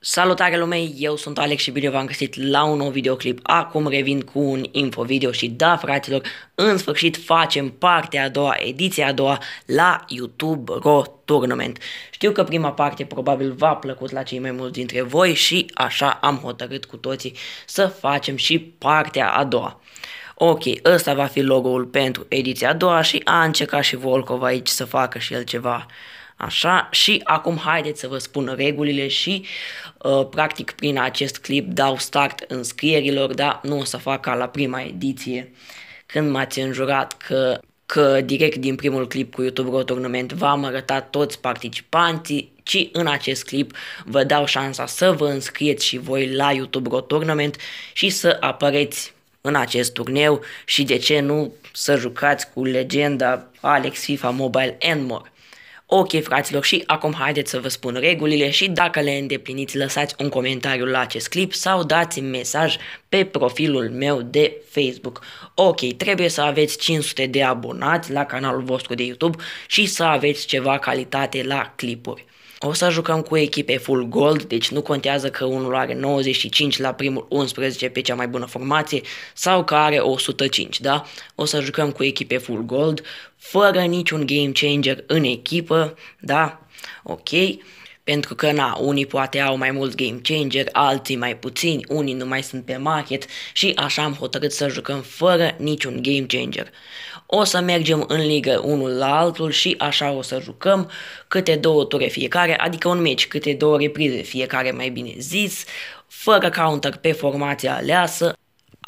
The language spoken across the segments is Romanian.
Salutare lumei, eu sunt Alex și bine v-am găsit la un nou videoclip. Acum revin cu un info video și da fraților, în sfârșit facem partea a doua, ediția a doua la YouTube Ro Tournament. Știu că prima parte probabil v-a plăcut la cei mai mulți dintre voi și așa am hotărât cu toții să facem și partea a doua. Ok, ăsta va fi logo-ul pentru ediția a doua și a încercat și Volkov aici să facă și el ceva Așa, și acum haideți să vă spun regulile și uh, practic prin acest clip dau start înscrierilor, dar nu o să fac ca la prima ediție când m-ați înjurat că că direct din primul clip cu YouTube Road Tournament v-am arătat toți participanții, ci în acest clip vă dau șansa să vă înscrieți și voi la YouTube Road Tournament și să apăreți în acest turneu și de ce nu să jucați cu legenda Alex FIFA Mobile and More. Ok, fraților, și acum haideți să vă spun regulile și dacă le îndepliniți, lăsați un comentariu la acest clip sau dați mesaj pe profilul meu de Facebook. Ok, trebuie să aveți 500 de abonați la canalul vostru de YouTube și să aveți ceva calitate la clipuri. O să jucăm cu echipe full gold, deci nu contează că unul are 95 la primul 11 pe cea mai bună formație sau că are 105, da? O să jucăm cu echipe full gold, fără niciun game changer în echipă, da? Ok? Pentru că, na, unii poate au mai mult game changer, alții mai puțini, unii nu mai sunt pe market și așa am hotărât să jucăm fără niciun game changer. O să mergem în ligă unul la altul și așa o să jucăm câte două ture fiecare, adică un meci, câte două reprize fiecare mai bine zis, fără counter pe formația aleasă,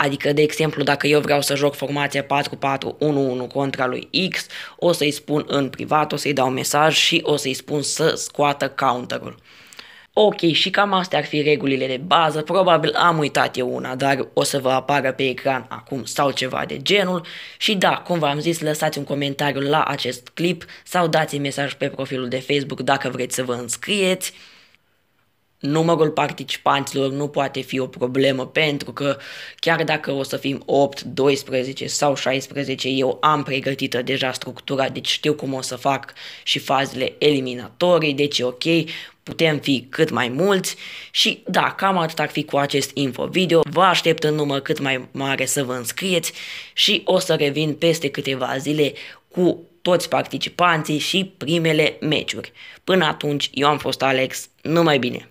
Adică, de exemplu, dacă eu vreau să joc formația 4-4-1-1 contra lui X, o să-i spun în privat, o să-i dau mesaj și o să-i spun să scoată counterul. Ok, și cam astea ar fi regulile de bază, probabil am uitat eu una, dar o să vă apară pe ecran acum sau ceva de genul. Și da, cum v-am zis, lăsați un comentariu la acest clip sau dați mesaj pe profilul de Facebook dacă vreți să vă înscrieți numărul participanților nu poate fi o problemă pentru că chiar dacă o să fim 8, 12 sau 16, eu am pregătită deja structura, deci știu cum o să fac și fazele eliminatorii, deci e ok, putem fi cât mai mulți și da, cam atât ar fi cu acest info video. Vă aștept în număr cât mai mare să vă înscrieți și o să revin peste câteva zile cu toți participanții și primele meciuri. Până atunci, eu am fost Alex, numai bine!